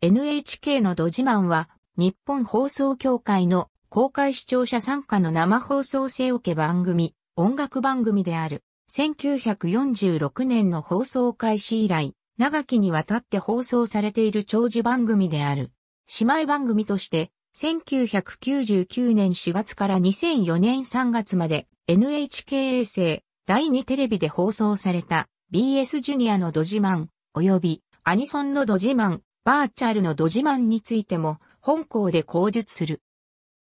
NHK のド自慢は、日本放送協会の公開視聴者参加の生放送制おけ番組、音楽番組である。1946年の放送開始以来、長きにわたって放送されている長寿番組である。姉妹番組として、1999年4月から2004年3月まで NHK 衛星第2テレビで放送された BS ジュニアのドジマン及びアニソンのドジマンバーチャルのド自慢についても本校で講述する。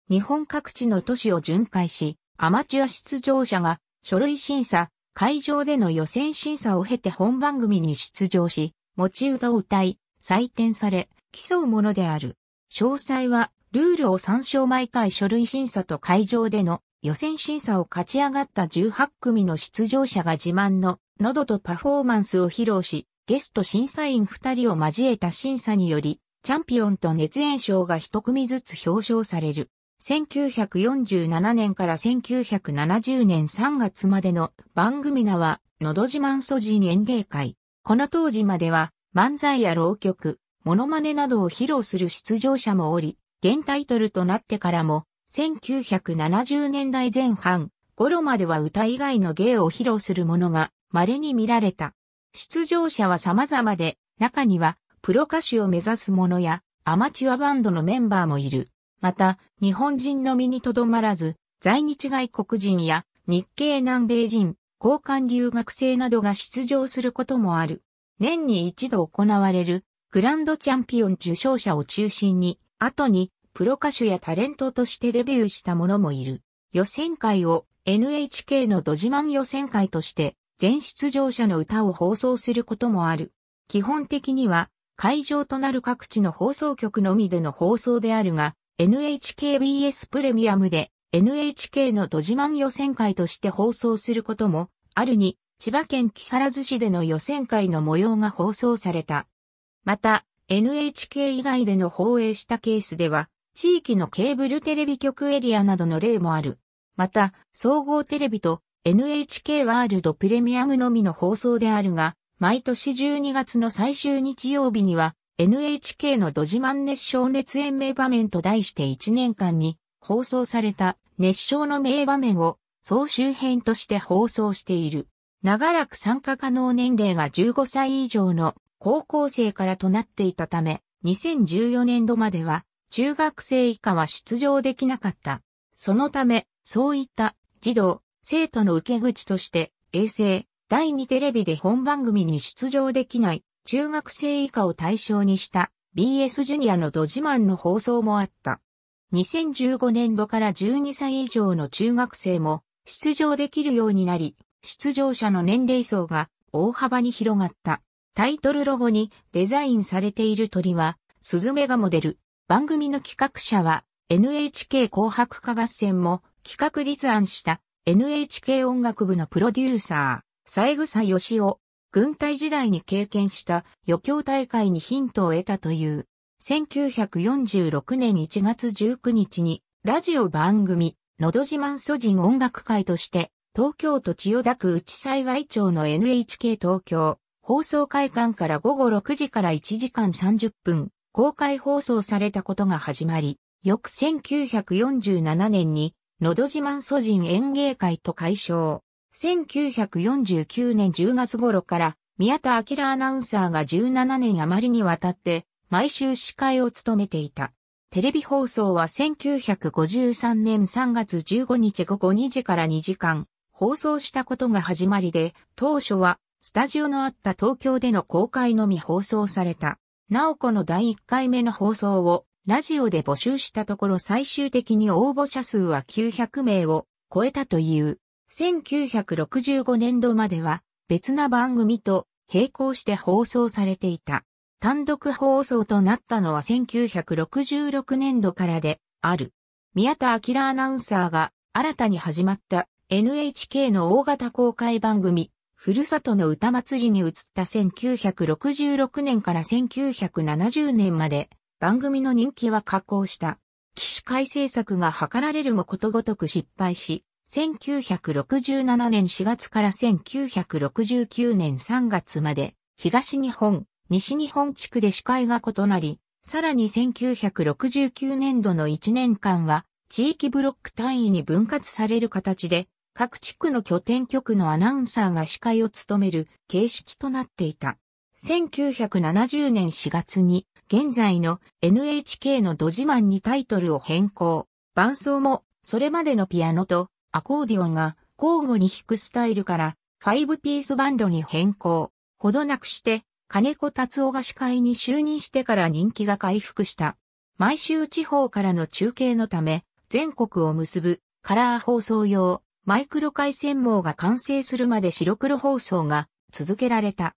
日本各地の都市を巡回し、アマチュア出場者が書類審査、会場での予選審査を経て本番組に出場し、持ち歌を歌い、採点され、競うものである。詳細は、ルールを参照毎回書類審査と会場での予選審査を勝ち上がった18組の出場者が自慢の喉とパフォーマンスを披露し、ゲスト審査員二人を交えた審査により、チャンピオンと熱演賞が一組ずつ表彰される。1947年から1970年3月までの番組名は、のど自慢素人演芸会。この当時までは、漫才や浪曲、モノマネなどを披露する出場者もおり、現タイトルとなってからも、1970年代前半頃までは歌以外の芸を披露するものが稀に見られた。出場者は様々で、中にはプロ歌手を目指す者やアマチュアバンドのメンバーもいる。また、日本人の身にとどまらず、在日外国人や日系南米人、交換留学生などが出場することもある。年に一度行われるグランドチャンピオン受賞者を中心に、後にプロ歌手やタレントとしてデビューした者もいる。予選会を NHK のドジマン予選会として全出場者の歌を放送することもある。基本的には会場となる各地の放送局のみでの放送であるが、NHKBS プレミアムで NHK のド自慢予選会として放送することもあるに、千葉県木更津市での予選会の模様が放送された。また、NHK 以外での放映したケースでは、地域のケーブルテレビ局エリアなどの例もある。また、総合テレビと NHK ワールドプレミアムのみの放送であるが、毎年12月の最終日曜日には、NHK のド自慢熱唱熱演名場面と題して1年間に放送された熱唱の名場面を総集編として放送している。長らく参加可能年齢が15歳以上の高校生からとなっていたため、2014年度までは中学生以下は出場できなかった。そのため、そういった児童、生徒の受け口として、衛星、第2テレビで本番組に出場できない中学生以下を対象にした BS ジュニアのド自慢の放送もあった。2015年度から12歳以上の中学生も出場できるようになり、出場者の年齢層が大幅に広がった。タイトルロゴにデザインされている鳥は、スズメがモデル。番組の企画者は、NHK 紅白歌合戦も企画立案した NHK 音楽部のプロデューサー、西草義雄、軍隊時代に経験した余興大会にヒントを得たという、1946年1月19日に、ラジオ番組、のど自慢素人音楽会として、東京都千代田区内幸町の NHK 東京、放送会館から午後6時から1時間30分、公開放送されたことが始まり、翌1947年にのど自慢祖人演芸会と解消。1949年10月頃から、宮田明アナウンサーが17年余りにわたって、毎週司会を務めていた。テレビ放送は1953年3月15日午後2時から2時間、放送したことが始まりで、当初は、スタジオのあった東京での公開のみ放送された。なおこの第1回目の放送を、ラジオで募集したところ最終的に応募者数は900名を超えたという。1965年度までは別な番組と並行して放送されていた。単独放送となったのは1966年度からである。宮田明アナウンサーが新たに始まった NHK の大型公開番組、ふるさとの歌祭りに移った1966年から1970年まで番組の人気は下降した。騎士回生策が図られるもことごとく失敗し、1967年4月から1969年3月まで、東日本、西日本地区で司会が異なり、さらに1969年度の1年間は、地域ブロック単位に分割される形で、各地区の拠点局のアナウンサーが司会を務める形式となっていた。1970年4月に現在の NHK のド自慢にタイトルを変更。伴奏も、それまでのピアノとアコーディオンが交互に弾くスタイルから5ピースバンドに変更。ほどなくして、金子達夫が司会に就任してから人気が回復した。毎週地方からの中継のため、全国を結ぶカラー放送用マイクロ回線網が完成するまで白黒放送が続けられた。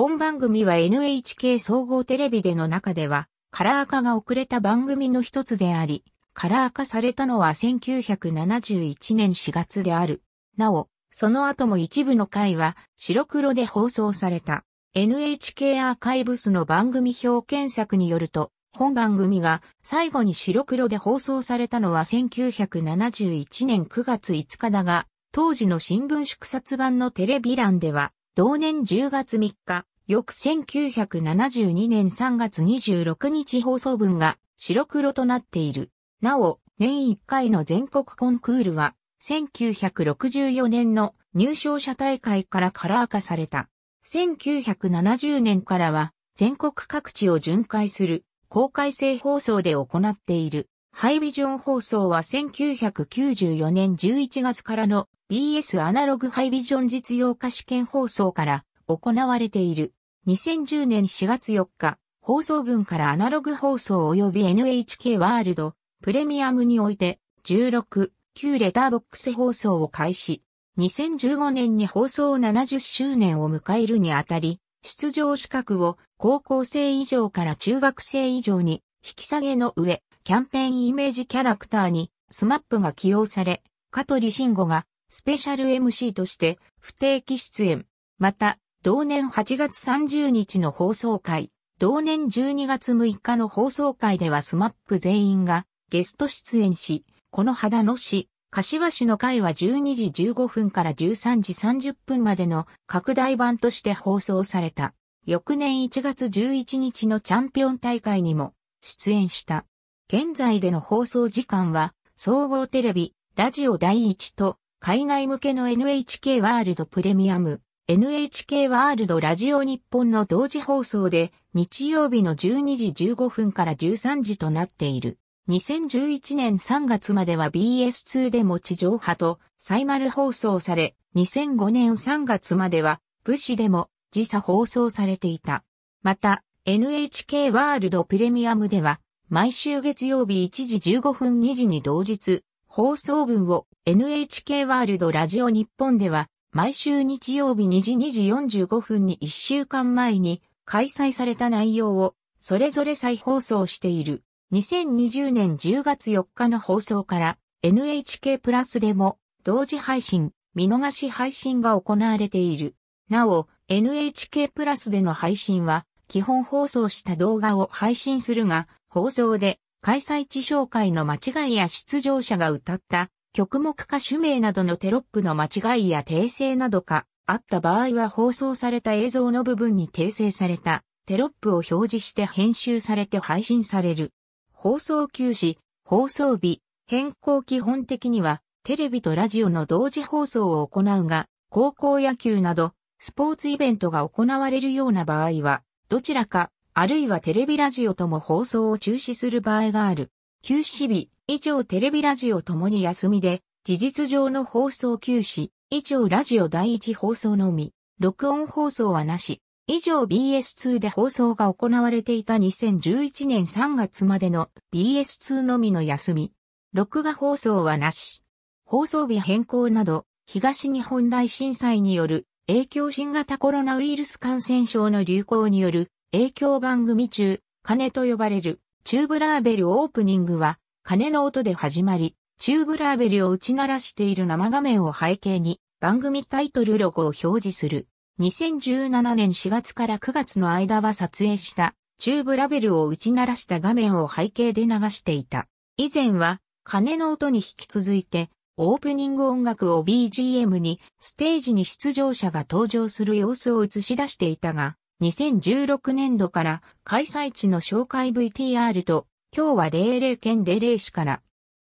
本番組は NHK 総合テレビでの中では、カラー化が遅れた番組の一つであり、カラー化されたのは1971年4月である。なお、その後も一部の回は白黒で放送された。NHK アーカイブスの番組表検索によると、本番組が最後に白黒で放送されたのは1971年9月5日だが、当時の新聞縮刷版のテレビ欄では、同年10月3日、翌1972年3月26日放送分が白黒となっている。なお、年1回の全国コンクールは、1964年の入賞者大会からカラー化された。1970年からは、全国各地を巡回する公開制放送で行っている。ハイビジョン放送は1994年11月からの BS アナログハイビジョン実用化試験放送から行われている。2010年4月4日、放送分からアナログ放送及び NHK ワールドプレミアムにおいて16、旧レターボックス放送を開始。2015年に放送70周年を迎えるにあたり、出場資格を高校生以上から中学生以上に引き下げの上、キャンペーンイメージキャラクターにスマップが起用され、香取慎吾がスペシャル MC として不定期出演。また、同年8月30日の放送会、同年12月6日の放送会ではスマップ全員がゲスト出演し、この肌の市、柏市の会は12時15分から13時30分までの拡大版として放送された。翌年1月11日のチャンピオン大会にも出演した。現在での放送時間は、総合テレビ、ラジオ第一と、海外向けの NHK ワールドプレミアム、NHK ワールドラジオ日本の同時放送で、日曜日の12時15分から13時となっている。2011年3月までは BS2 でも地上波とサイマル放送され、2005年3月までは武士でも時差放送されていた。また、NHK ワールドプレミアムでは毎週月曜日1時15分2時に同日、放送分を NHK ワールドラジオ日本では、毎週日曜日2時2時45分に1週間前に開催された内容をそれぞれ再放送している。2020年10月4日の放送から NHK プラスでも同時配信、見逃し配信が行われている。なお、NHK プラスでの配信は基本放送した動画を配信するが、放送で開催地紹介の間違いや出場者が歌った曲目歌手名などのテロップの間違いや訂正などかあった場合は放送された映像の部分に訂正されたテロップを表示して編集されて配信される。放送休止、放送日、変更基本的にはテレビとラジオの同時放送を行うが、高校野球などスポーツイベントが行われるような場合は、どちらかあるいはテレビラジオとも放送を中止する場合がある。休止日、以上テレビラジオともに休みで、事実上の放送休止、以上ラジオ第一放送のみ、録音放送はなし。以上 BS2 で放送が行われていた2011年3月までの BS2 のみの休み。録画放送はなし。放送日変更など、東日本大震災による影響新型コロナウイルス感染症の流行による影響番組中、鐘と呼ばれる、チューブラーベルオープニングは、鐘の音で始まり、チューブラーベルを打ち鳴らしている生画面を背景に、番組タイトルロゴを表示する。2017年4月から9月の間は撮影した、チューブラベルを打ち鳴らした画面を背景で流していた。以前は、鐘の音に引き続いて、オープニング音楽を BGM に、ステージに出場者が登場する様子を映し出していたが、2016年度から開催地の紹介 VTR と、今日は00県00市から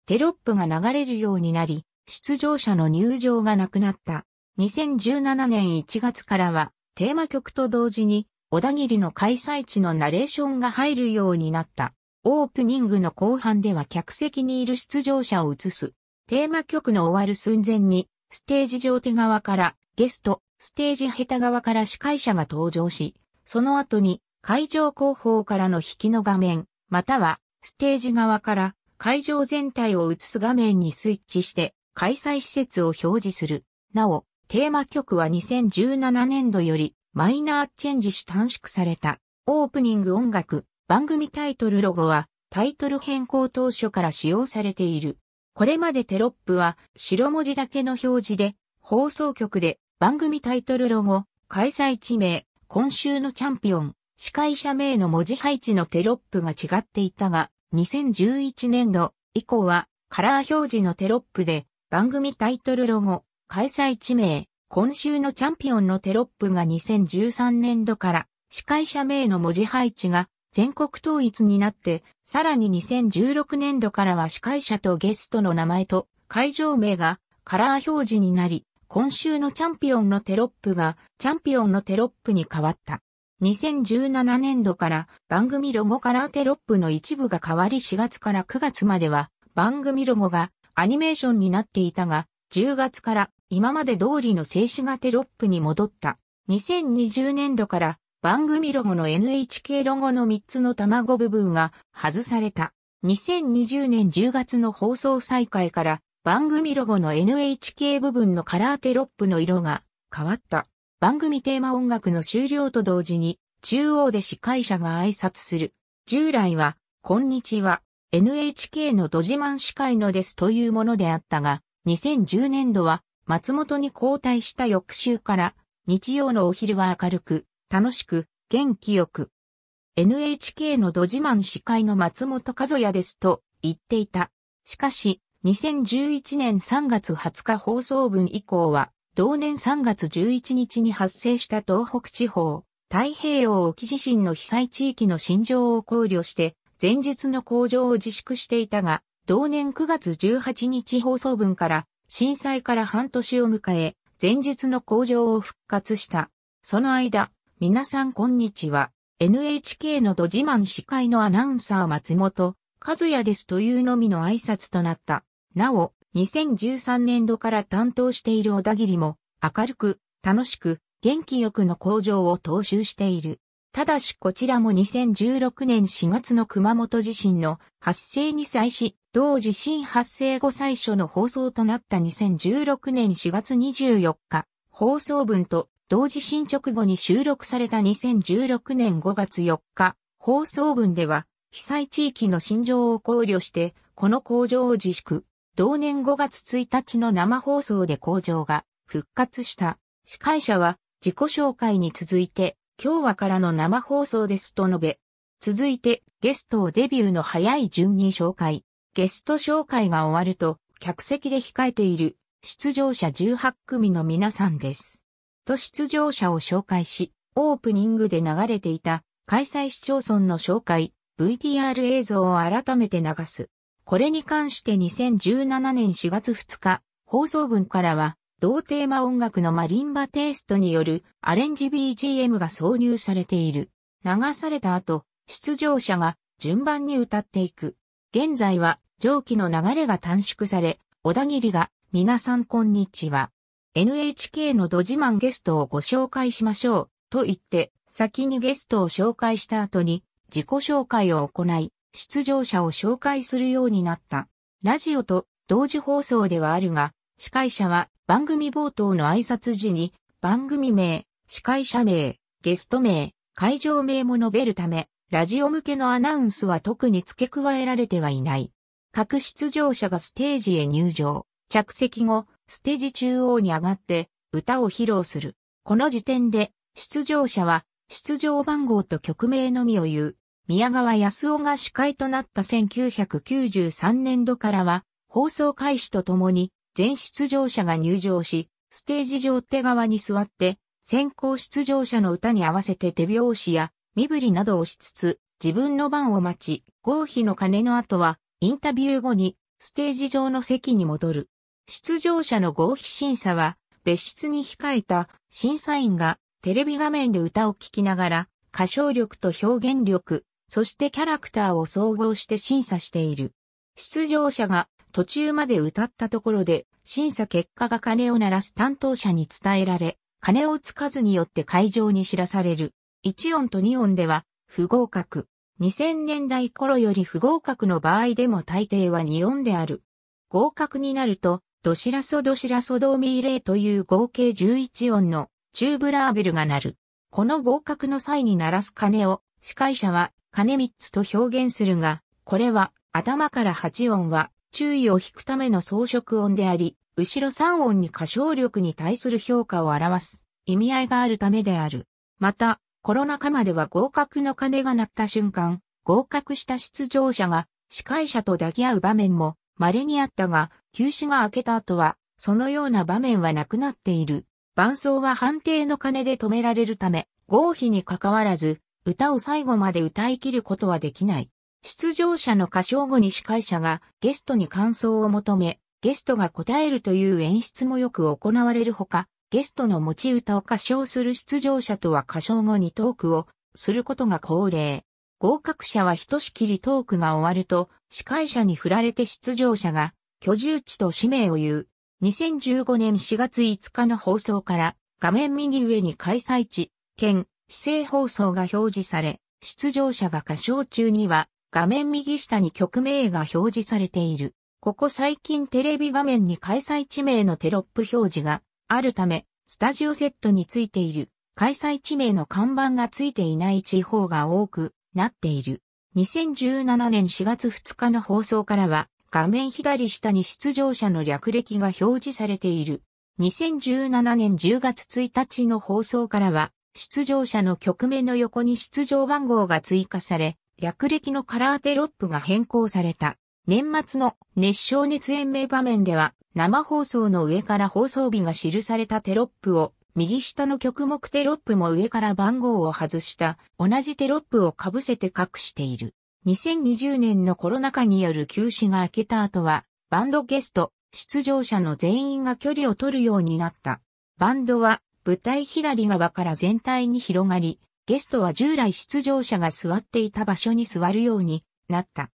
テロップが流れるようになり、出場者の入場がなくなった。2017年1月からは、テーマ曲と同時に、小田切の開催地のナレーションが入るようになった。オープニングの後半では客席にいる出場者を映す。テーマ曲の終わる寸前に、ステージ上手側からゲスト、ステージ下手側から司会者が登場し、その後に会場後方からの引きの画面、またはステージ側から会場全体を映す画面にスイッチして開催施設を表示する。なお、テーマ曲は2017年度よりマイナーチェンジし短縮された。オープニング音楽、番組タイトルロゴはタイトル変更当初から使用されている。これまでテロップは白文字だけの表示で放送局で番組タイトルロゴ、開催地名、今週のチャンピオン、司会者名の文字配置のテロップが違っていたが、2011年度以降はカラー表示のテロップで番組タイトルロゴ、開催地名、今週のチャンピオンのテロップが2013年度から司会者名の文字配置が全国統一になって、さらに2016年度からは司会者とゲストの名前と会場名がカラー表示になり、今週のチャンピオンのテロップがチャンピオンのテロップに変わった。2017年度から番組ロゴカラーテロップの一部が変わり4月から9月までは番組ロゴがアニメーションになっていたが10月から今まで通りの静止画テロップに戻った。2020年度から番組ロゴの NHK ロゴの3つの卵部分が外された。2020年10月の放送再開から番組ロゴの NHK 部分のカラーテロップの色が変わった。番組テーマ音楽の終了と同時に、中央で司会者が挨拶する。従来は、こんにちは、NHK のドジマン司会のですというものであったが、2010年度は、松本に交代した翌週から、日曜のお昼は明るく、楽しく、元気よく。NHK のドジマン司会の松本和也ですと言っていた。しかし、2011年3月20日放送分以降は、同年3月11日に発生した東北地方、太平洋沖地震の被災地域の心情を考慮して、前述の向上を自粛していたが、同年9月18日放送分から、震災から半年を迎え、前述の向上を復活した。その間、皆さんこんにちは。NHK のど自慢司会のアナウンサー松本、和也ですというのみの挨拶となった。なお、2013年度から担当している小田切も、明るく、楽しく、元気よくの工場を踏襲している。ただしこちらも2016年4月の熊本地震の発生に際し、同地震発生後最初の放送となった2016年4月24日、放送分と同地震直後に収録された2016年5月4日、放送分では、被災地域の心情を考慮して、この工場を自粛、同年5月1日の生放送で工場が復活した。司会者は自己紹介に続いて、今日はからの生放送ですと述べ、続いてゲストをデビューの早い順に紹介。ゲスト紹介が終わると、客席で控えている出場者18組の皆さんです。と出場者を紹介し、オープニングで流れていた開催市町村の紹介、VTR 映像を改めて流す。これに関して2017年4月2日、放送分からは、同テーマ音楽のマリンバテイストによるアレンジ BGM が挿入されている。流された後、出場者が順番に歌っていく。現在は上記の流れが短縮され、小田切が皆さんこんにちは。NHK のド自慢ゲストをご紹介しましょうと言って、先にゲストを紹介した後に自己紹介を行い、出場者を紹介するようになった。ラジオと同時放送ではあるが、司会者は番組冒頭の挨拶時に番組名、司会者名、ゲスト名、会場名も述べるため、ラジオ向けのアナウンスは特に付け加えられてはいない。各出場者がステージへ入場、着席後、ステージ中央に上がって歌を披露する。この時点で出場者は出場番号と曲名のみを言う。宮川康夫が司会となった1993年度からは、放送開始とともに、全出場者が入場し、ステージ上手側に座って、先行出場者の歌に合わせて手拍子や身振りなどをしつつ、自分の番を待ち、合否の鐘の後は、インタビュー後に、ステージ上の席に戻る。出場者の合否審査は、別室に控えた審査員がテレビ画面で歌を聴きながら、歌唱力と表現力、そしてキャラクターを総合して審査している。出場者が途中まで歌ったところで審査結果が鐘を鳴らす担当者に伝えられ、鐘をつかずによって会場に知らされる。1音と2音では不合格。2000年代頃より不合格の場合でも大抵は2音である。合格になると、ドシラソドシラソドーミーレーという合計11音のチューブラーベルが鳴る。この合格の際に鳴らす鐘を司会者は金三つと表現するが、これは頭から八音は注意を引くための装飾音であり、後ろ三音に歌唱力に対する評価を表す意味合いがあるためである。また、コロナ禍までは合格の鐘が鳴った瞬間、合格した出場者が司会者と抱き合う場面も稀にあったが、休止が明けた後は、そのような場面はなくなっている。伴奏は判定の鐘で止められるため、合否に関わらず、歌を最後まで歌い切ることはできない。出場者の歌唱後に司会者がゲストに感想を求め、ゲストが答えるという演出もよく行われるほか、ゲストの持ち歌を歌唱する出場者とは歌唱後にトークをすることが恒例。合格者はひとしきりトークが終わると、司会者に振られて出場者が居住地と氏名を言う。2015年4月5日の放送から画面右上に開催地、県、市政放送が表示され、出場者が歌唱中には画面右下に曲名が表示されている。ここ最近テレビ画面に開催地名のテロップ表示があるため、スタジオセットについている開催地名の看板がついていない地方が多くなっている。2017年4月2日の放送からは、画面左下に出場者の略歴が表示されている。2017年10月1日の放送からは、出場者の曲名の横に出場番号が追加され、略歴のカラーテロップが変更された。年末の熱唱熱演名場面では、生放送の上から放送日が記されたテロップを、右下の曲目テロップも上から番号を外した同じテロップを被せて隠している。2020年のコロナ禍による休止が明けた後は、バンドゲスト、出場者の全員が距離を取るようになった。バンドは舞台左側から全体に広がり、ゲストは従来出場者が座っていた場所に座るようになった。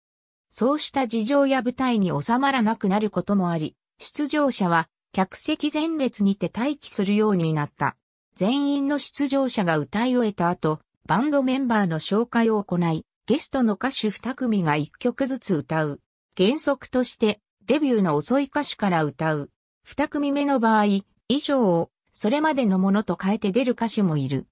そうした事情や舞台に収まらなくなることもあり、出場者は客席前列にて待機するようになった。全員の出場者が歌い終えた後、バンドメンバーの紹介を行い、ゲストの歌手二組が一曲ずつ歌う。原則として、デビューの遅い歌手から歌う。二組目の場合、衣装をそれまでのものと変えて出る歌手もいる。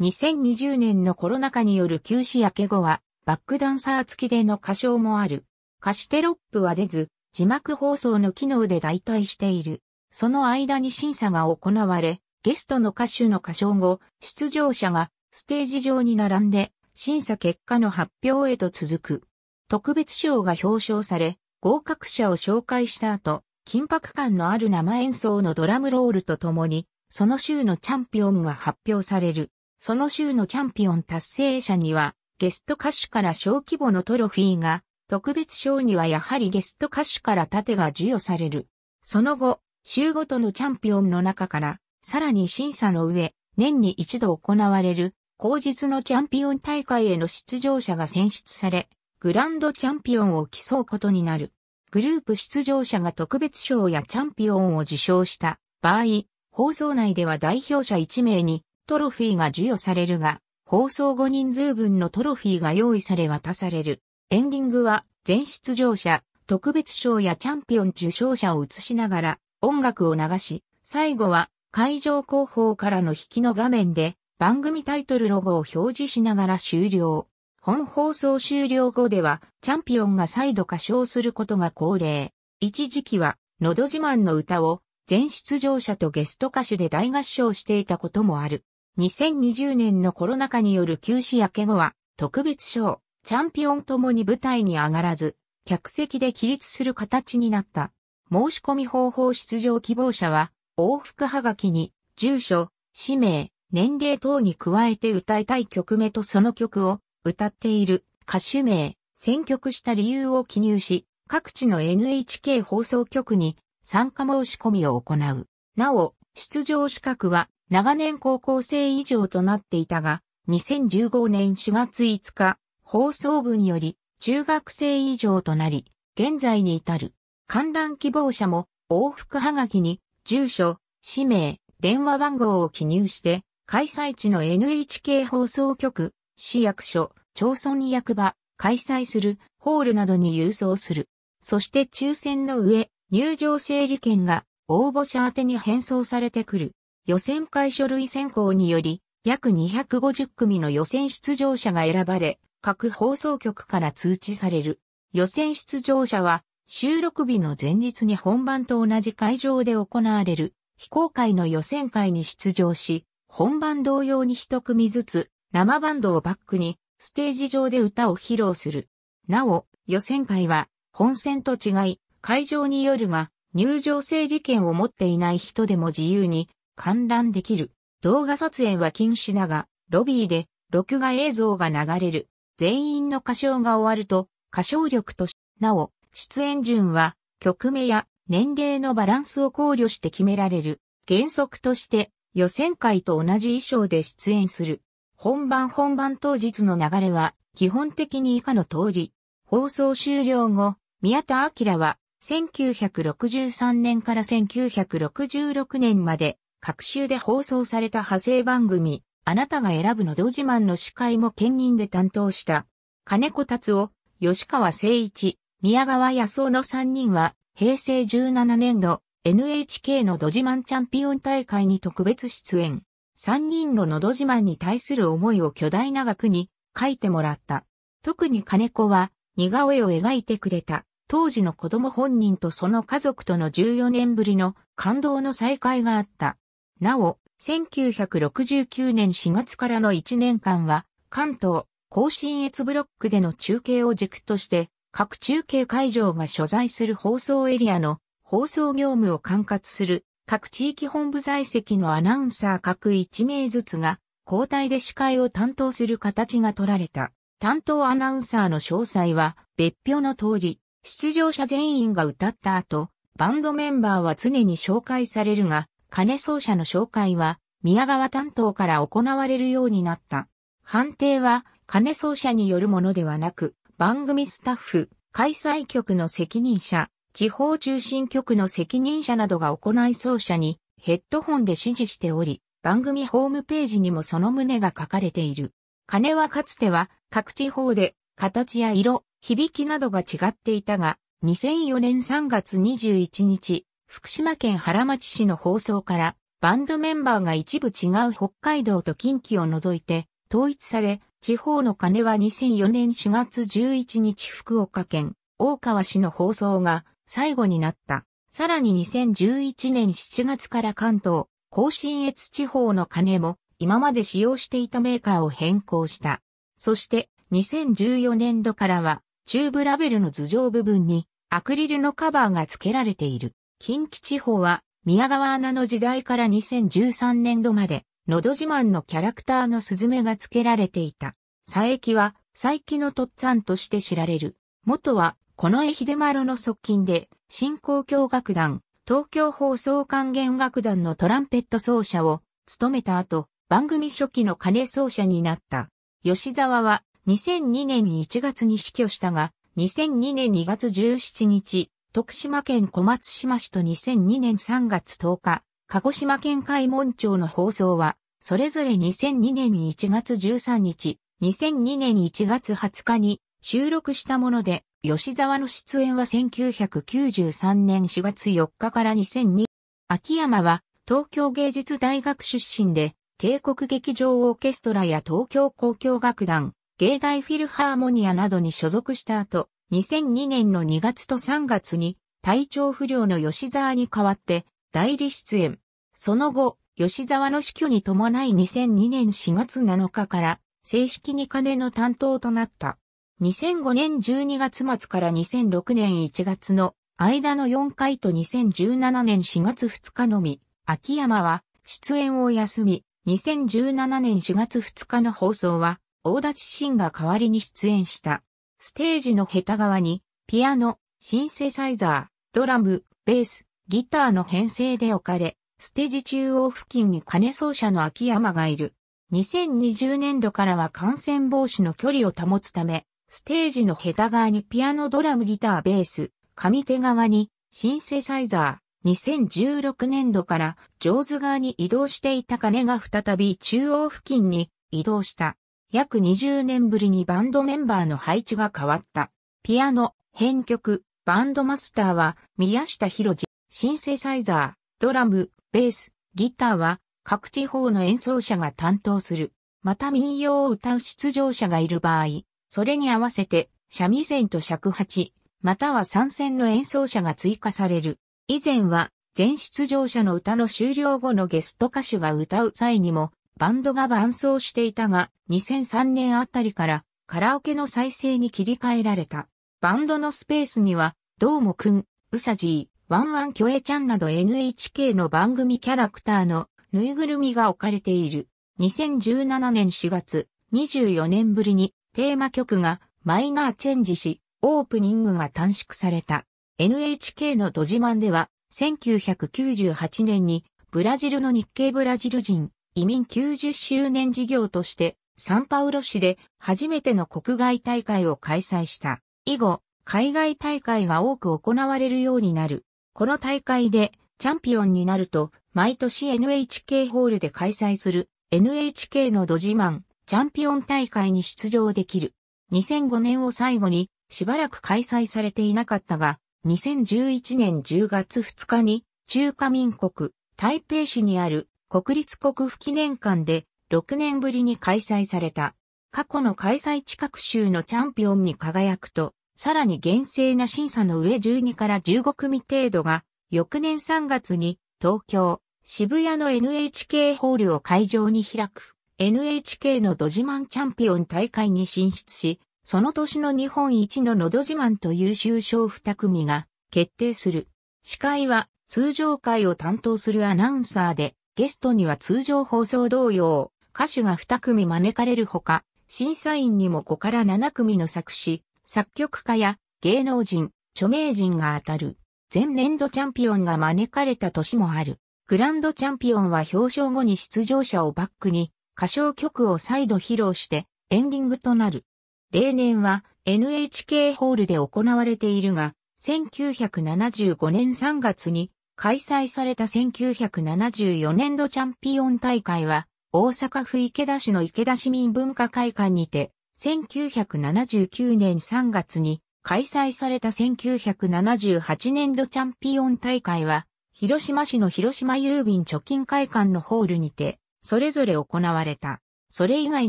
2020年のコロナ禍による休止明け後は、バックダンサー付きでの歌唱もある。歌詞テロップは出ず、字幕放送の機能で代替している。その間に審査が行われ、ゲストの歌手の歌唱後、出場者がステージ上に並んで、審査結果の発表へと続く。特別賞が表彰され、合格者を紹介した後、緊迫感のある生演奏のドラムロールとともに、その週のチャンピオンが発表される。その週のチャンピオン達成者には、ゲスト歌手から小規模のトロフィーが、特別賞にはやはりゲスト歌手から盾が授与される。その後、週ごとのチャンピオンの中から、さらに審査の上、年に一度行われる、後日のチャンピオン大会への出場者が選出され、グランドチャンピオンを競うことになる。グループ出場者が特別賞やチャンピオンを受賞した場合、放送内では代表者1名にトロフィーが授与されるが、放送後人数分のトロフィーが用意され渡される。エンディングは全出場者、特別賞やチャンピオン受賞者を映しながら音楽を流し、最後は会場後方からの引きの画面で番組タイトルロゴを表示しながら終了。本放送終了後ではチャンピオンが再度歌唱することが恒例。一時期は、喉自慢の歌を全出場者とゲスト歌手で大合唱していたこともある。2020年のコロナ禍による休止明け後は、特別賞、チャンピオンともに舞台に上がらず、客席で起立する形になった。申し込み方法出場希望者は、往復はがきに、住所、氏名、年齢等に加えて歌いたい曲目とその曲を歌っている歌手名、選曲した理由を記入し、各地の NHK 放送局に参加申し込みを行う。なお、出場資格は長年高校生以上となっていたが、2015年4月5日、放送部により中学生以上となり、現在に至る。観覧希望者も往復はがきに住所、氏名、電話番号を記入して、開催地の NHK 放送局、市役所、町村役場、開催するホールなどに郵送する。そして抽選の上、入場整理券が応募者宛てに返送されてくる。予選会書類選考により、約250組の予選出場者が選ばれ、各放送局から通知される。予選出場者は、収録日の前日に本番と同じ会場で行われる、非公開の予選会に出場し、本番同様に一組ずつ、生バンドをバックに、ステージ上で歌を披露する。なお、予選会は、本戦と違い、会場によるが、入場整理券を持っていない人でも自由に観覧できる。動画撮影は禁止だが、ロビーで録画映像が流れる。全員の歌唱が終わると、歌唱力とし、なお、出演順は曲名や年齢のバランスを考慮して決められる。原則として予選会と同じ衣装で出演する。本番本番当日の流れは基本的に以下の通り。放送終了後、宮田明は1963年から1966年まで、各週で放送された派生番組、あなたが選ぶのど自慢の司会も兼任で担当した。金子達夫、吉川誠一、宮川康夫の3人は、平成17年度、NHK のど自慢チャンピオン大会に特別出演。3人ののど自慢に対する思いを巨大な額に書いてもらった。特に金子は、似顔絵を描いてくれた。当時の子供本人とその家族との14年ぶりの感動の再会があった。なお、1969年4月からの1年間は、関東、甲信越ブロックでの中継を軸として、各中継会場が所在する放送エリアの放送業務を管轄する各地域本部在籍のアナウンサー各1名ずつが交代で司会を担当する形が取られた。担当アナウンサーの詳細は別表の通り、出場者全員が歌った後、バンドメンバーは常に紹介されるが、金奏者の紹介は、宮川担当から行われるようになった。判定は、金奏者によるものではなく、番組スタッフ、開催局の責任者、地方中心局の責任者などが行い奏者にヘッドホンで指示しており、番組ホームページにもその旨が書かれている。金はかつては各地方で形や色、響きなどが違っていたが、2004年3月21日、福島県原町市の放送から、バンドメンバーが一部違う北海道と近畿を除いて、統一され、地方の鐘は2004年4月11日福岡県、大川市の放送が最後になった。さらに2011年7月から関東、甲信越地方の鐘も今まで使用していたメーカーを変更した。そして2014年度からはチューブラベルの頭上部分にアクリルのカバーが付けられている。近畿地方は宮川アナの時代から2013年度まで、のど自慢のキャラクターのスズメが付けられていた。佐伯は、佐伯のとっつぁんとして知られる。元は、この江秀丸の側近で、新興教楽団、東京放送管弦楽団のトランペット奏者を務めた後、番組初期の金奏者になった。吉沢は2002年1月に死去したが、2002年2月17日、徳島県小松島市と2002年3月10日、鹿児島県海門町の放送は、それぞれ2002年1月13日、2002年1月20日に収録したもので、吉沢の出演は1993年4月4日から2002、秋山は東京芸術大学出身で、帝国劇場オーケストラや東京交響楽団、芸大フィルハーモニアなどに所属した後、2002年の2月と3月に体調不良の吉沢に代わって代理出演。その後、吉沢の死去に伴い2002年4月7日から正式に金の担当となった。2005年12月末から2006年1月の間の4回と2017年4月2日のみ、秋山は出演を休み、2017年4月2日の放送は大立ンが代わりに出演した。ステージの下手側に、ピアノ、シンセサイザー、ドラム、ベース、ギターの編成で置かれ、ステージ中央付近に金奏者の秋山がいる。2020年度からは感染防止の距離を保つため、ステージの下手側にピアノドラムギターベース、上手側にシンセサイザー、2016年度から上手側に移動していた金が再び中央付近に移動した。約20年ぶりにバンドメンバーの配置が変わった。ピアノ、編曲、バンドマスターは宮下博士、シンセサイザー、ドラム、ベース、ギターは各地方の演奏者が担当する。また民謡を歌う出場者がいる場合、それに合わせて三味線と尺八、または三線の演奏者が追加される。以前は全出場者の歌の終了後のゲスト歌手が歌う際にもバンドが伴奏していたが、2003年あたりからカラオケの再生に切り替えられた。バンドのスペースには、どうもくん、うさじー、ワンワンキョエちゃんなど NHK の番組キャラクターのぬいぐるみが置かれている。2017年4月、24年ぶりにテーマ曲がマイナーチェンジし、オープニングが短縮された。NHK のドジマンでは、1998年にブラジルの日系ブラジル人、移民90周年事業として、サンパウロ市で初めての国外大会を開催した。以後、海外大会が多く行われるようになる。この大会でチャンピオンになると、毎年 NHK ホールで開催する NHK のド自慢チャンピオン大会に出場できる。2005年を最後にしばらく開催されていなかったが、2011年10月2日に中華民国台北市にある国立国府記念館で6年ぶりに開催された。過去の開催地各州のチャンピオンに輝くと、さらに厳正な審査の上12から15組程度が、翌年3月に東京、渋谷の NHK ホールを会場に開く NHK のど自慢チャンピオン大会に進出し、その年の日本一ののど自慢と優秀賞2組が決定する。司会は通常会を担当するアナウンサーで、ゲストには通常放送同様、歌手が2組招かれるほか、審査員にも5から7組の作詞、作曲家や芸能人、著名人が当たる。前年度チャンピオンが招かれた年もある。グランドチャンピオンは表彰後に出場者をバックに歌唱曲を再度披露してエンディングとなる。例年は NHK ホールで行われているが、1975年3月に開催された1974年度チャンピオン大会は、大阪府池田市の池田市民文化会館にて、1979年3月に開催された1978年度チャンピオン大会は、広島市の広島郵便貯金会館のホールにて、それぞれ行われた。それ以外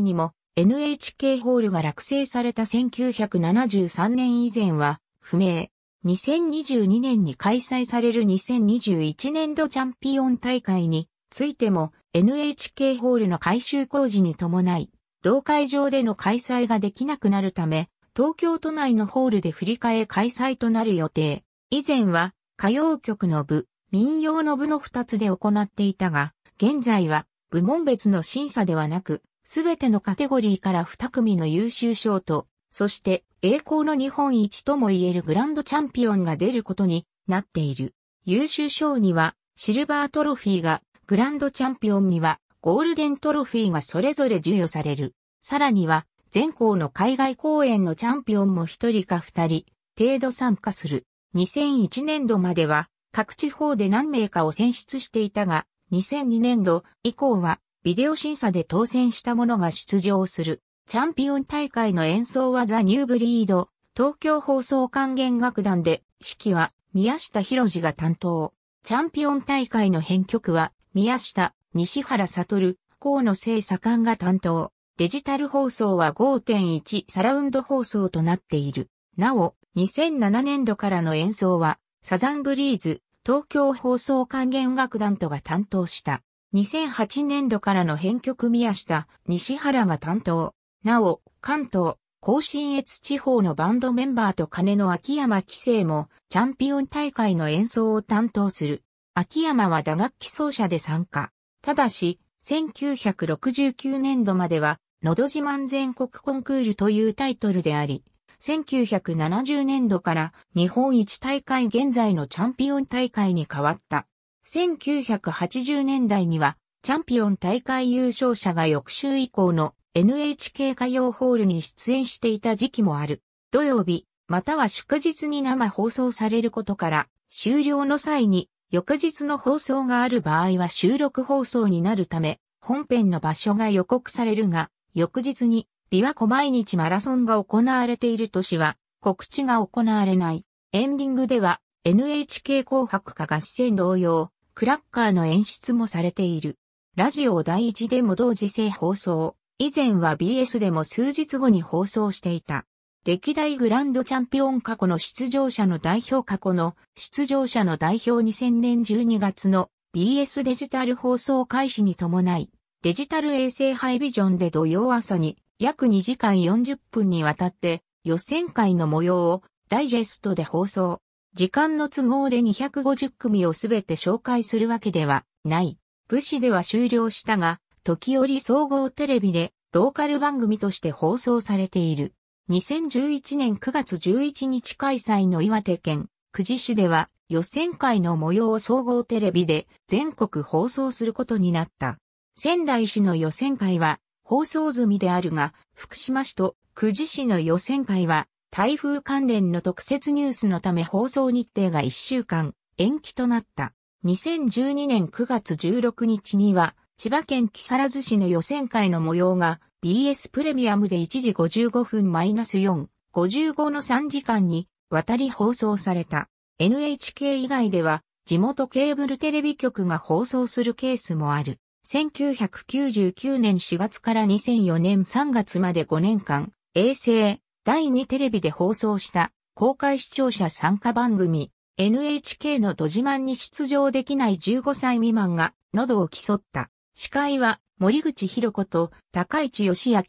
にも、NHK ホールが落成された1973年以前は、不明。2022年に開催される2021年度チャンピオン大会についても NHK ホールの改修工事に伴い、同会場での開催ができなくなるため、東京都内のホールで振り替え開催となる予定。以前は歌謡曲の部、民謡の部の2つで行っていたが、現在は部門別の審査ではなく、すべてのカテゴリーから2組の優秀賞と、そして栄光の日本一とも言えるグランドチャンピオンが出ることになっている。優秀賞にはシルバートロフィーが、グランドチャンピオンにはゴールデントロフィーがそれぞれ授与される。さらには、全校の海外公演のチャンピオンも1人か2人程度参加する。2001年度までは各地方で何名かを選出していたが、2002年度以降はビデオ審査で当選した者が出場する。チャンピオン大会の演奏はザ・ニューブリード、東京放送管弦楽団で、指揮は宮下博士が担当。チャンピオン大会の編曲は、宮下、西原悟、河野聖左官が担当。デジタル放送は5.1サラウンド放送となっている。なお、2007年度からの演奏は、サザンブリーズ、東京放送管弦楽団とが担当した。2008年度からの編曲宮下、西原が担当。なお、関東、甲信越地方のバンドメンバーと金の秋山紀生も、チャンピオン大会の演奏を担当する。秋山は打楽器奏者で参加。ただし、1969年度までは、のど自慢全国コンクールというタイトルであり、1970年度から日本一大会現在のチャンピオン大会に変わった。1980年代にはチャンピオン大会優勝者が翌週以降の NHK 歌謡ホールに出演していた時期もある。土曜日、または祝日に生放送されることから、終了の際に、翌日の放送がある場合は収録放送になるため、本編の場所が予告されるが、翌日に、琵琶湖毎日マラソンが行われている年は、告知が行われない。エンディングでは、NHK 紅白歌合戦同様、クラッカーの演出もされている。ラジオ第一でも同時性放送。以前は BS でも数日後に放送していた。歴代グランドチャンピオン過去の出場者の代表過去の出場者の代表2000年12月の BS デジタル放送開始に伴い、デジタル衛星ハイビジョンで土曜朝に約2時間40分にわたって予選会の模様をダイジェストで放送。時間の都合で250組をすべて紹介するわけではない。武士では終了したが、時折総合テレビでローカル番組として放送されている。2011年9月11日開催の岩手県久慈市では予選会の模様を総合テレビで全国放送することになった。仙台市の予選会は放送済みであるが、福島市と久慈市の予選会は台風関連の特設ニュースのため放送日程が1週間延期となった。2012年9月16日には千葉県木更津市の予選会の模様が BS プレミアムで1時55分マイナス -4、55の3時間に渡り放送された。NHK 以外では地元ケーブルテレビ局が放送するケースもある。1999年4月から2004年3月まで5年間、衛星、第2テレビで放送した公開視聴者参加番組、NHK のド自慢に出場できない15歳未満が喉を競った。司会は森口博子と高市義明、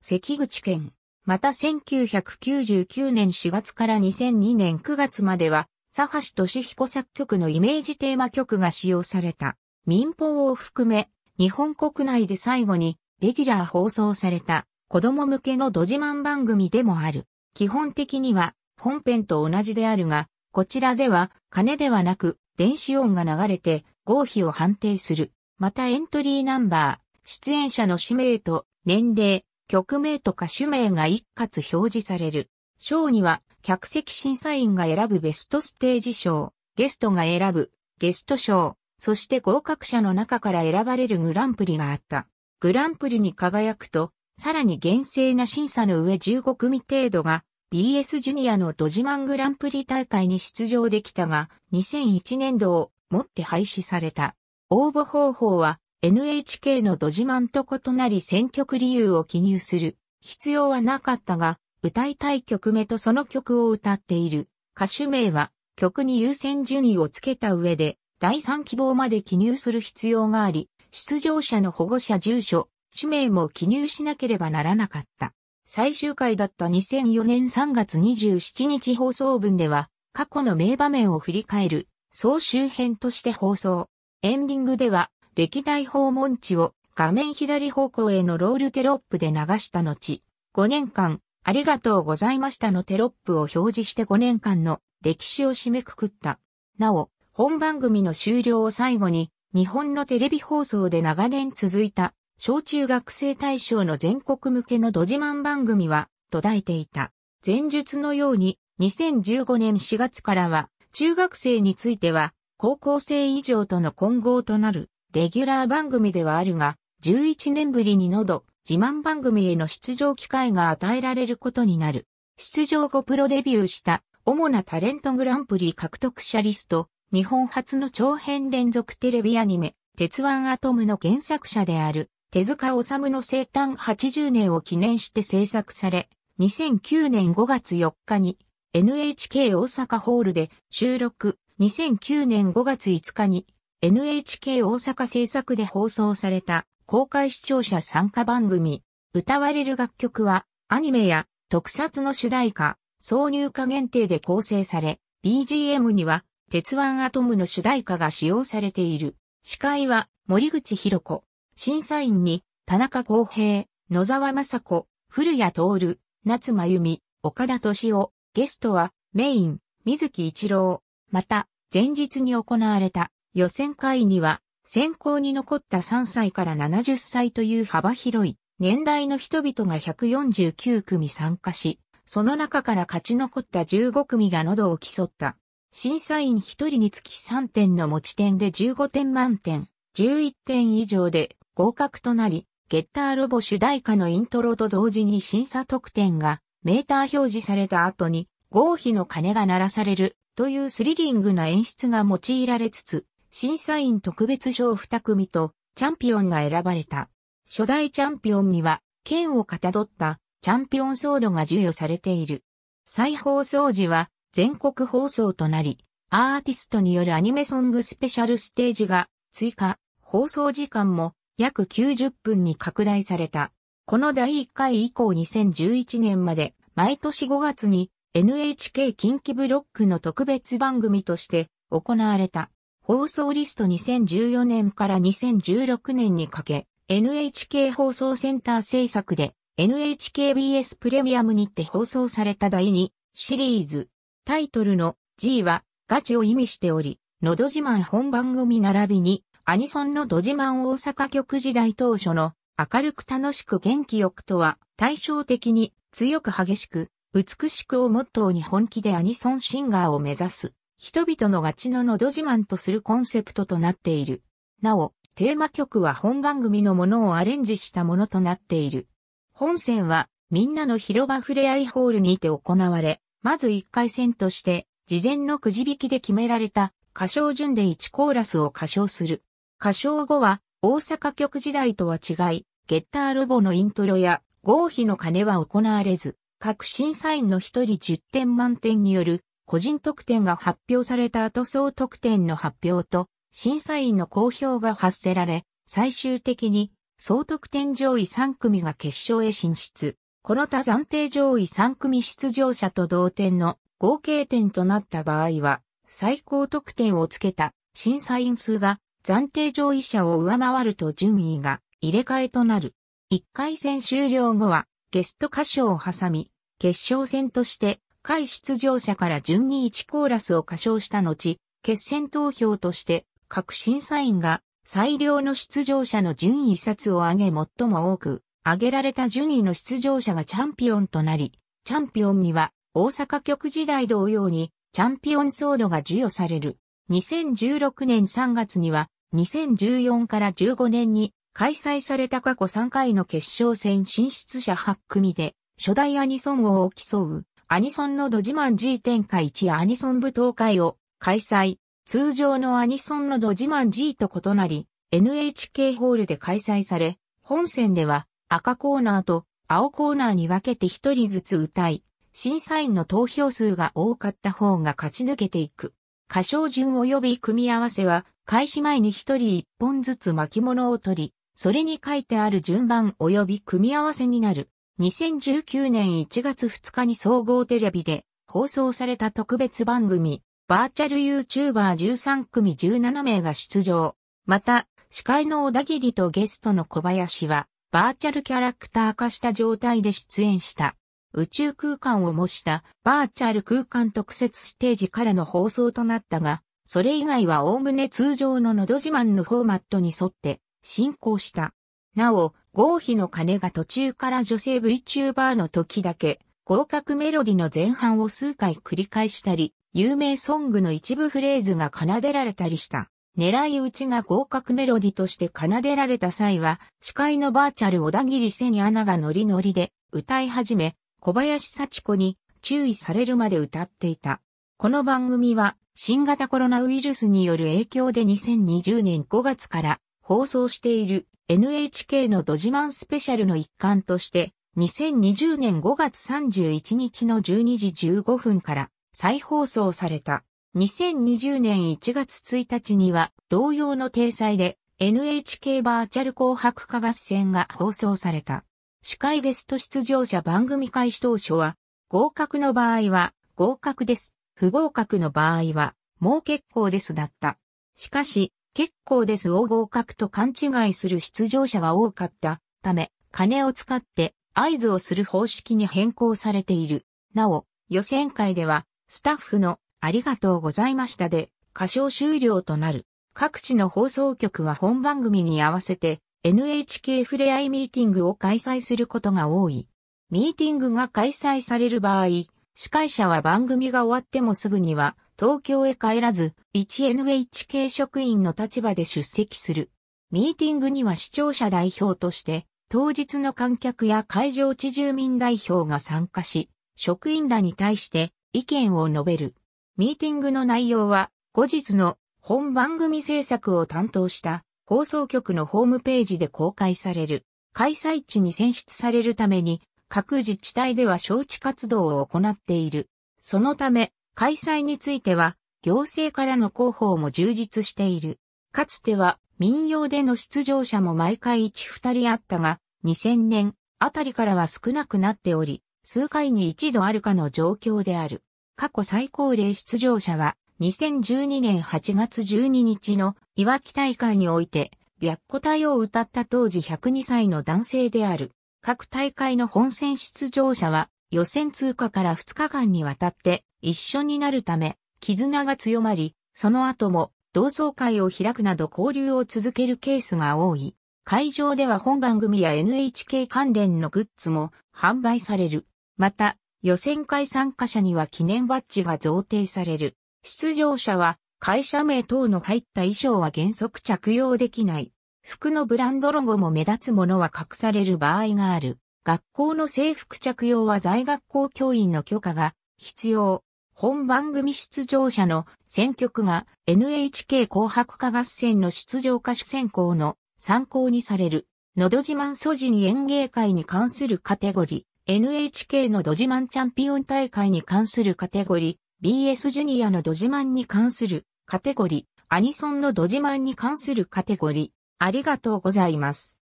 関口健。また1999年4月から2002年9月までは、佐橋俊彦作曲のイメージテーマ曲が使用された。民放を含め、日本国内で最後にレギュラー放送された子供向けのドジマン番組でもある。基本的には本編と同じであるが、こちらでは金ではなく電子音が流れて合否を判定する。またエントリーナンバー、出演者の氏名と年齢、曲名とか種名が一括表示される。賞には、客席審査員が選ぶベストステージ賞、ゲストが選ぶゲスト賞、そして合格者の中から選ばれるグランプリがあった。グランプリに輝くと、さらに厳正な審査の上15組程度が BS ジュニアのドジマングランプリ大会に出場できたが、2001年度をもって廃止された。応募方法は NHK のド自慢と異なり選曲理由を記入する必要はなかったが、歌いたい曲目とその曲を歌っている歌手名は曲に優先順位をつけた上で第3希望まで記入する必要があり、出場者の保護者住所、氏名も記入しなければならなかった。最終回だった2004年3月27日放送分では、過去の名場面を振り返る、総集編として放送。エンディングでは、歴代訪問地を画面左方向へのロールテロップで流した後、5年間、ありがとうございましたのテロップを表示して5年間の歴史を締めくくった。なお、本番組の終了を最後に、日本のテレビ放送で長年続いた、小中学生対象の全国向けのドジマン番組は、途絶えていた。前述のように、2015年4月からは、中学生については、高校生以上との混合となるレギュラー番組ではあるが、11年ぶりに喉、自慢番組への出場機会が与えられることになる。出場後プロデビューした主なタレントグランプリ獲得者リスト、日本初の長編連続テレビアニメ、鉄腕アトムの原作者である、手塚治虫の生誕80年を記念して制作され、2009年5月4日に NHK 大阪ホールで収録、2009年5月5日に NHK 大阪制作で放送された公開視聴者参加番組、歌われる楽曲はアニメや特撮の主題歌、挿入歌限定で構成され、BGM には鉄腕アトムの主題歌が使用されている。司会は森口博子。審査員に田中康平、野沢雅子、古谷徹、夏真由美、岡田敏夫。ゲストはメイン、水木一郎。また、前日に行われた予選会には、選考に残った3歳から70歳という幅広い年代の人々が149組参加し、その中から勝ち残った15組が喉を競った。審査員1人につき3点の持ち点で15点満点、11点以上で合格となり、ゲッターロボ主題歌のイントロと同時に審査得点がメーター表示された後に合否の鐘が鳴らされるというスリリングな演出が用いられつつ、審査員特別賞2組とチャンピオンが選ばれた。初代チャンピオンには、剣をかたどったチャンピオンソードが授与されている。再放送時は全国放送となり、アーティストによるアニメソングスペシャルステージが追加、放送時間も約90分に拡大された。この第1回以降2011年まで毎年5月に NHK 近畿ブロックの特別番組として行われた。放送リスト2014年から2016年にかけ、NHK 放送センター制作で NHKBS プレミアムにて放送された第2シリーズ。タイトルの G はガチを意味しており、のど自慢本番組並びにアニソンのど自慢大阪局時代当初の明るく楽しく元気よくとは対照的に強く激しく美しくをモットーに本気でアニソンシンガーを目指す、人々のガチののど自慢とするコンセプトとなっている。なお、テーマ曲は本番組のものをアレンジしたものとなっている。本戦は、みんなの広場ふれあいホールにて行われ、まず1回戦として、事前のくじ引きで決められた、歌唱順で1コーラスを歌唱する。歌唱後は、大阪局時代とは違い、ゲッターロボのイントロや、合否の鐘は行われず、各審査員の一人10点満点による個人得点が発表された後総得点の発表と審査員の公表が発せられ、最終的に総得点上位3組が決勝へ進出。この他暫定上位3組出場者と同点の合計点となった場合は、最高得点をつけた審査員数が暫定上位者を上回ると順位が入れ替えとなる。1回戦終了後はゲスト歌唱を挟み、決勝戦として、下位出場者から順に1コーラスを歌唱した後、決戦投票として、各審査員が最良の出場者の順位札を上げ最も多く、上げられた順位の出場者がチャンピオンとなり、チャンピオンには大阪局時代同様にチャンピオンソードが授与される。2016年3月には2014から15年に開催された過去3回の決勝戦進出者8組で、初代アニソン王を競う、アニソンのど自慢 G 展開1アニソン舞踏会を開催。通常のアニソンのど自慢 G と異なり、NHK ホールで開催され、本戦では赤コーナーと青コーナーに分けて一人ずつ歌い、審査員の投票数が多かった方が勝ち抜けていく。歌唱順及び組み合わせは、開始前に一人一本ずつ巻物を取り、それに書いてある順番及び組み合わせになる。2019年1月2日に総合テレビで放送された特別番組、バーチャル YouTuber13 組17名が出場。また、司会の小田切とゲストの小林は、バーチャルキャラクター化した状態で出演した。宇宙空間を模したバーチャル空間特設ステージからの放送となったが、それ以外は概ね通常の喉自慢のフォーマットに沿って進行した。なお、合否の鐘が途中から女性 VTuber の時だけ、合格メロディの前半を数回繰り返したり、有名ソングの一部フレーズが奏でられたりした。狙い撃ちが合格メロディとして奏でられた際は、司会のバーチャル小田切瀬に穴がノリノリで歌い始め、小林幸子に注意されるまで歌っていた。この番組は、新型コロナウイルスによる影響で2020年5月から放送している NHK のド自慢スペシャルの一環として、2020年5月31日の12時15分から再放送された。2020年1月1日には同様の体裁で NHK バーチャル紅白歌合戦が放送された。司会ゲスト出場者番組開始当初は、合格の場合は合格です。不合格の場合はもう結構ですだった。しかし、結構ですを合格と勘違いする出場者が多かったため、金を使って合図をする方式に変更されている。なお、予選会では、スタッフのありがとうございましたで、歌唱終了となる。各地の放送局は本番組に合わせて NHK ふれあいミーティングを開催することが多い。ミーティングが開催される場合、司会者は番組が終わってもすぐには東京へ帰らず、一 NHK 職員の立場で出席する。ミーティングには視聴者代表として、当日の観客や会場地住民代表が参加し、職員らに対して意見を述べる。ミーティングの内容は、後日の本番組制作を担当した放送局のホームページで公開される。開催地に選出されるために、各自治体では招致活動を行っている。そのため、開催については、行政からの広報も充実している。かつては民謡での出場者も毎回1、2人あったが、2000年あたりからは少なくなっており、数回に一度あるかの状況である。過去最高齢出場者は、2012年8月12日のいわき大会において、白虎隊を歌った当時102歳の男性である。各大会の本戦出場者は、予選通過から2日間にわたって一緒になるため、絆が強まり、その後も同窓会を開くなど交流を続けるケースが多い。会場では本番組や NHK 関連のグッズも販売される。また、予選会参加者には記念バッジが贈呈される。出場者は会社名等の入った衣装は原則着用できない。服のブランドロゴも目立つものは隠される場合がある。学校の制服着用は在学校教員の許可が必要。本番組出場者の選曲が NHK 紅白歌合戦の出場歌手選考の参考にされる。のど自慢素人演芸会に関するカテゴリー。NHK のど自慢チャンピオン大会に関するカテゴリー。BS ジュニアのど自慢に関するカテゴリー。アニソンのど自慢に関するカテゴリー。ありがとうございます。